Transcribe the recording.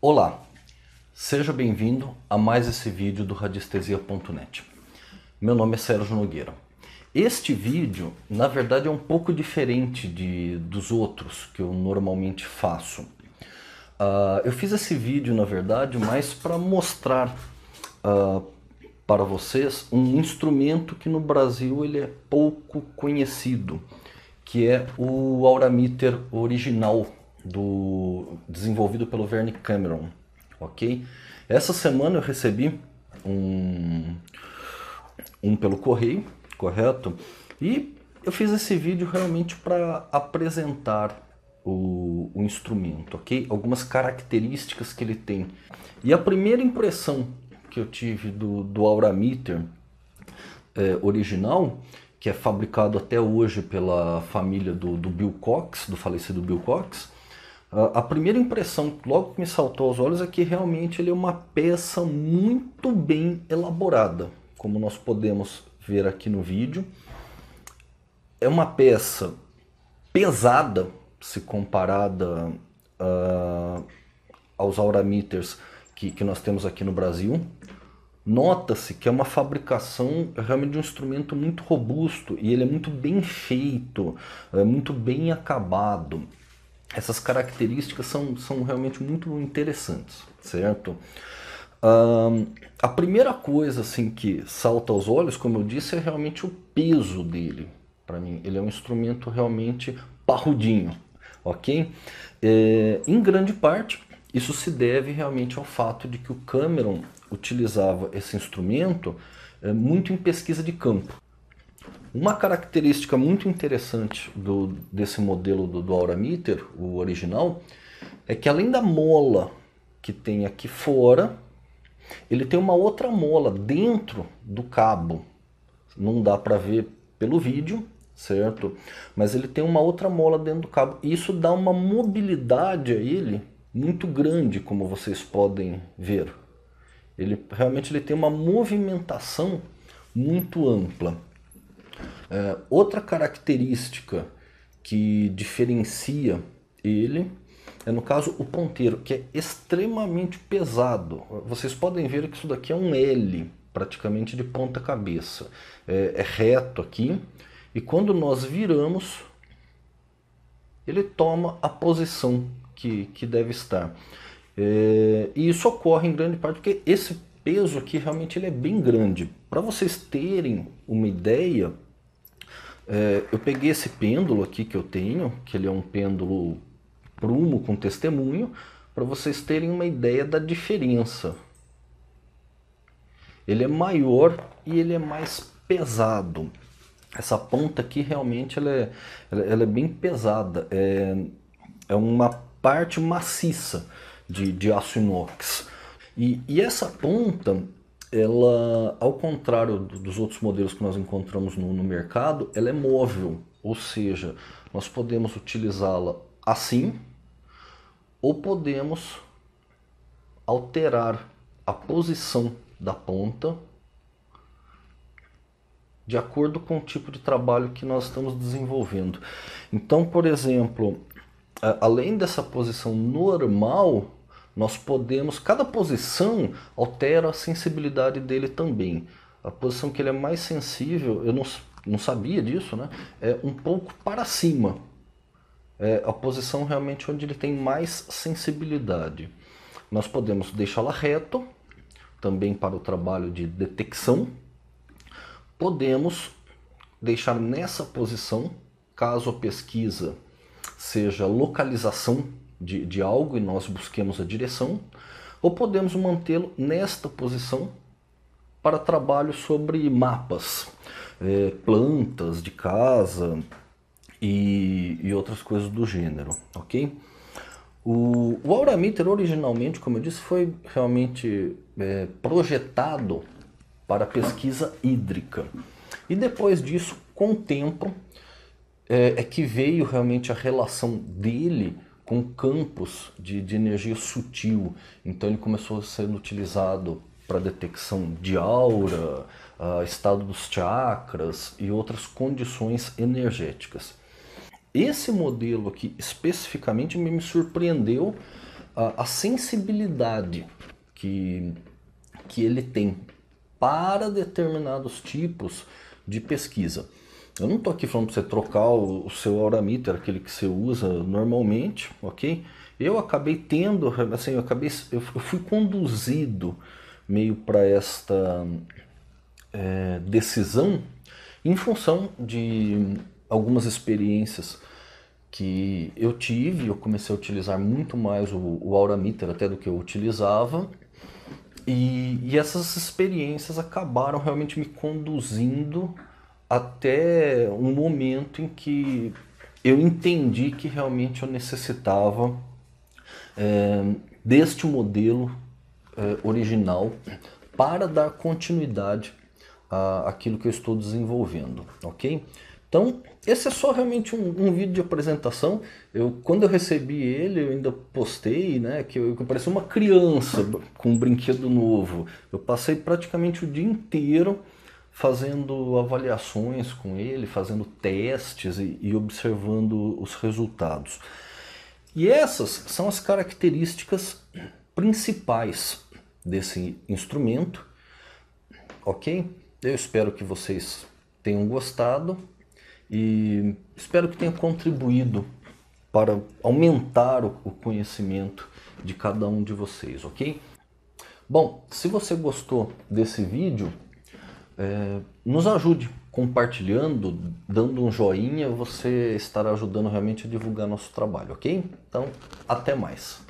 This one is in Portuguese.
Olá, seja bem-vindo a mais esse vídeo do radiestesia.net. Meu nome é Sérgio Nogueira. Este vídeo, na verdade, é um pouco diferente de, dos outros que eu normalmente faço. Uh, eu fiz esse vídeo, na verdade, mais para mostrar uh, para vocês um instrumento que no Brasil ele é pouco conhecido, que é o Auramiter original do desenvolvido pelo Verne Cameron, ok? Essa semana eu recebi um, um pelo correio, correto? E eu fiz esse vídeo realmente para apresentar o, o, instrumento, ok? Algumas características que ele tem. E a primeira impressão que eu tive do, do Aura Meter é, original, que é fabricado até hoje pela família do, do Bill Cox, do falecido Bill Cox, a primeira impressão, logo que me saltou aos olhos, é que realmente ele é uma peça muito bem elaborada, como nós podemos ver aqui no vídeo. É uma peça pesada, se comparada uh, aos aurameters que, que nós temos aqui no Brasil. Nota-se que é uma fabricação realmente de um instrumento muito robusto e ele é muito bem feito, é muito bem acabado essas características são, são realmente muito interessantes, certo? Um, a primeira coisa assim que salta aos olhos, como eu disse, é realmente o peso dele. Para mim, ele é um instrumento realmente parrudinho, ok? É, em grande parte, isso se deve realmente ao fato de que o Cameron utilizava esse instrumento é, muito em pesquisa de campo. Uma característica muito interessante do, desse modelo do, do Aura Meter, o original, é que além da mola que tem aqui fora, ele tem uma outra mola dentro do cabo. Não dá para ver pelo vídeo, certo? Mas ele tem uma outra mola dentro do cabo. Isso dá uma mobilidade a ele muito grande, como vocês podem ver. Ele realmente ele tem uma movimentação muito ampla. Uh, outra característica que diferencia ele é no caso o ponteiro, que é extremamente pesado. Vocês podem ver que isso daqui é um L, praticamente de ponta cabeça. É, é reto aqui, e quando nós viramos, ele toma a posição que, que deve estar. É, e isso ocorre em grande parte porque esse peso aqui realmente ele é bem grande. Para vocês terem uma ideia, é, eu peguei esse pêndulo aqui que eu tenho, que ele é um pêndulo prumo com testemunho, para vocês terem uma ideia da diferença. Ele é maior e ele é mais pesado. Essa ponta aqui realmente ela é, ela é bem pesada. É, é uma parte maciça de, de aço inox. E, e essa ponta ela, ao contrário dos outros modelos que nós encontramos no, no mercado, ela é móvel, ou seja, nós podemos utilizá-la assim ou podemos alterar a posição da ponta de acordo com o tipo de trabalho que nós estamos desenvolvendo. Então, por exemplo, além dessa posição normal, nós podemos, cada posição altera a sensibilidade dele também. A posição que ele é mais sensível, eu não, não sabia disso, né? É um pouco para cima. É a posição realmente onde ele tem mais sensibilidade. Nós podemos deixá-la reto, também para o trabalho de detecção. Podemos deixar nessa posição, caso a pesquisa seja localização de, de algo e nós busquemos a direção, ou podemos mantê-lo nesta posição para trabalho sobre mapas, é, plantas de casa e, e, outras coisas do gênero, ok? O, o originalmente, como eu disse, foi realmente é, projetado para pesquisa hídrica. E depois disso, com o tempo, é, é que veio realmente a relação dele com campos de, de energia sutil. Então ele começou a ser utilizado para detecção de aura, uh, estado dos chakras e outras condições energéticas. Esse modelo aqui especificamente me surpreendeu uh, a sensibilidade que, que ele tem para determinados tipos de pesquisa. Eu não estou aqui falando para você trocar o, seu seu aurameter, aquele que você usa normalmente, ok? Eu acabei tendo, assim, eu acabei, eu fui conduzido meio para esta é, decisão em função de algumas experiências que eu tive, eu comecei a utilizar muito mais o, o Aurameter até do que eu utilizava, e, e essas experiências acabaram realmente me conduzindo até um momento em que eu entendi que realmente eu necessitava é, deste modelo é, original para dar continuidade àquilo que eu estou desenvolvendo, ok? Então, esse é só realmente um, um, vídeo de apresentação. Eu, quando eu recebi ele, eu ainda postei, né, que eu, que eu parecia uma criança com um brinquedo novo. Eu passei praticamente o dia inteiro fazendo avaliações com ele, fazendo testes e, e observando os resultados. E essas são as características principais desse instrumento, ok? Eu espero que vocês tenham gostado e espero que tenha contribuído para aumentar o conhecimento de cada um de vocês, ok? Bom, se você gostou desse vídeo, é, nos ajude compartilhando, dando um joinha, você estará ajudando realmente a divulgar nosso trabalho, ok? Então, até mais.